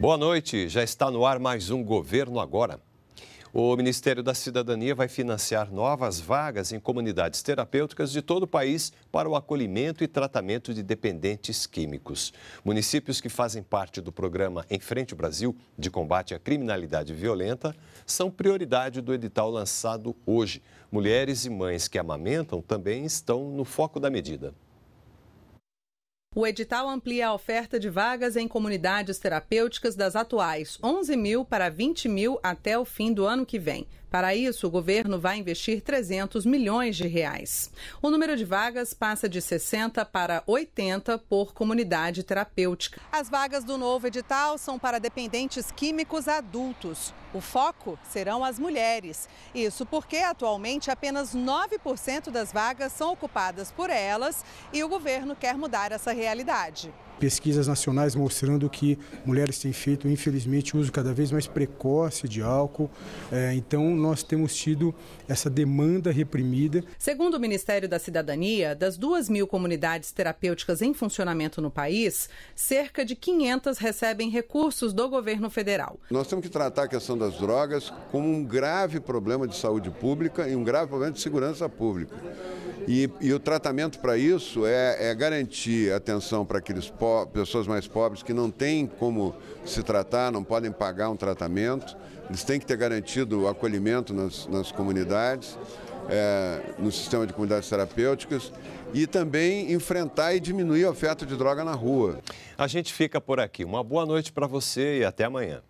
Boa noite, já está no ar mais um Governo Agora. O Ministério da Cidadania vai financiar novas vagas em comunidades terapêuticas de todo o país para o acolhimento e tratamento de dependentes químicos. Municípios que fazem parte do programa Em Frente Brasil de combate à criminalidade violenta são prioridade do edital lançado hoje. Mulheres e mães que amamentam também estão no foco da medida. O edital amplia a oferta de vagas em comunidades terapêuticas das atuais 11 mil para 20 mil até o fim do ano que vem. Para isso, o governo vai investir 300 milhões de reais. O número de vagas passa de 60 para 80 por comunidade terapêutica. As vagas do novo edital são para dependentes químicos adultos. O foco serão as mulheres. Isso porque atualmente apenas 9% das vagas são ocupadas por elas e o governo quer mudar essa realidade pesquisas nacionais mostrando que mulheres têm feito, infelizmente, uso cada vez mais precoce de álcool. É, então, nós temos tido essa demanda reprimida. Segundo o Ministério da Cidadania, das 2 mil comunidades terapêuticas em funcionamento no país, cerca de 500 recebem recursos do governo federal. Nós temos que tratar a questão das drogas como um grave problema de saúde pública e um grave problema de segurança pública. E, e o tratamento para isso é, é, garantir atenção para aqueles pessoas mais pobres que não têm como se tratar, não podem pagar um tratamento. Eles têm que ter garantido o acolhimento nas, nas comunidades, é, no sistema de comunidades terapêuticas e também enfrentar e diminuir a oferta de droga na rua. A gente fica por aqui. Uma boa noite para você e até amanhã.